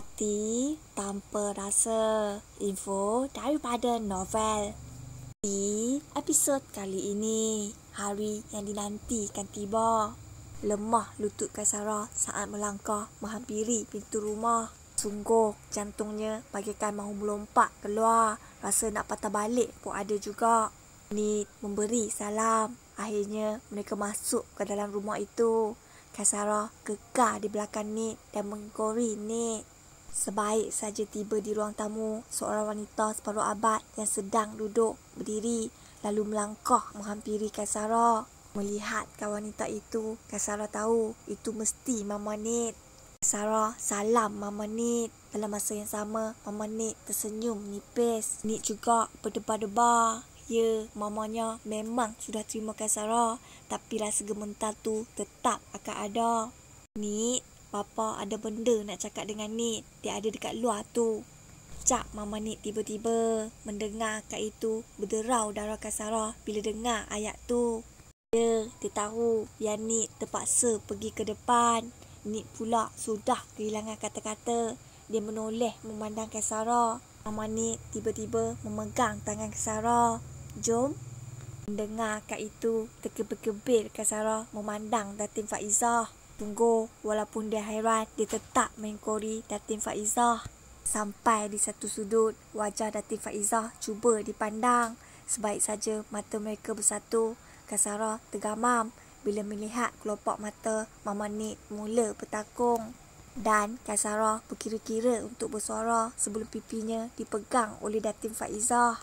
hati tanpa rasa info daripada novel di episod kali ini hari yang dinantikan tiba lemah lutut Kasara saat melangkah menghampiri pintu rumah sungguh jantungnya bagaikan mahu melompat keluar rasa nak patah balik pun ada juga Nid memberi salam akhirnya mereka masuk ke dalam rumah itu Kasara kekal di belakang Nid dan menggori Nid. Sebaik saja tiba di ruang tamu seorang wanita separuh abad yang sedang duduk berdiri lalu melangkah menghampiri Kasara. Melihat kawan wanita itu, Kasara tahu itu mesti Mama Nid. Kasara salam Mama Nid. Dalam masa yang sama, Mama Nid tersenyum nipis. Nid juga berdebar-debar. Ya, mamanya memang sudah terima Kasara. Tapi rasa gemetar tu tetap akan ada. Nid, Papa ada benda nak cakap dengan Nid. Dia ada dekat luar tu. Cak Mama Nid tiba-tiba mendengar akak itu berderau darah kasara bila dengar ayat tu. Dia, dia tahu yang Nid terpaksa pergi ke depan. Nid pula sudah kehilangan kata-kata. Dia menoleh memandang kasara. Mama Nid tiba-tiba memegang tangan kasara. Jom. Mendengar akak itu terkebir-kebir kasara memandang Datin Faizah tunggu walaupun dia hairan dia tetap mengkori Datin Faizah. Sampai di satu sudut, wajah Datin Faizah cuba dipandang. Sebaik saja mata mereka bersatu, Kasara tergamam bila melihat kelopak mata Mama Nid mula bertakung. Dan Kasara berkira-kira untuk bersuara sebelum pipinya dipegang oleh Datin Faizah.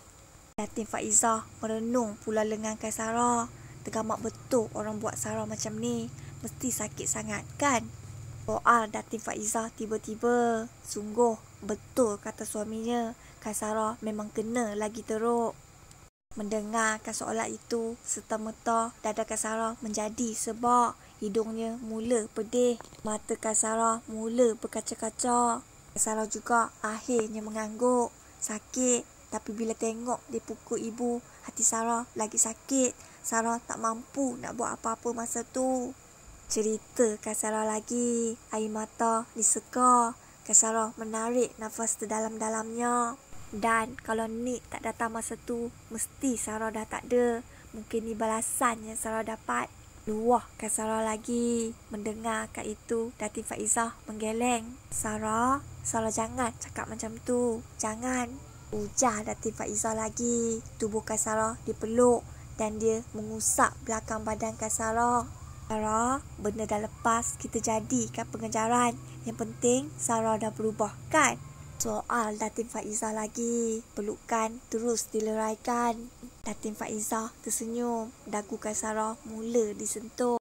Datin Faizah merenung pula lengan Kasara. Tergamak betul orang buat Sarah macam ni mesti sakit sangat kan? Soal Datin Faizah tiba-tiba sungguh betul kata suaminya Kasara memang kena lagi teruk. Mendengar soalan itu serta-merta dada Kasara menjadi sebab hidungnya mula pedih. Mata Kasara mula berkaca-kaca. Kasara juga akhirnya mengangguk. Sakit tapi bila tengok dia pukul ibu, hati Sarah lagi sakit. Sarah tak mampu nak buat apa-apa masa tu cerita kasarah lagi air mata diseka kasarah menarik nafas terdalam-dalamnya dan kalau ni tak datang masa tu mesti Sarah dah tak ada mungkin ni balasan yang Sarah dapat luah kasarah lagi mendengar kat itu Datin Faizah menggeleng Sarah Sarah jangan cakap macam tu jangan ujar Datin Faizah lagi tubuh kasarah dipeluk dan dia mengusap belakang badan kasarah Sarah, benda dah lepas kita jadikan pengejaran. Yang penting Sarah dah berubah kan? Soal Datin Faizah lagi. Pelukan terus dileraikan. Datin Faizah tersenyum. Dagukan Sarah mula disentuh.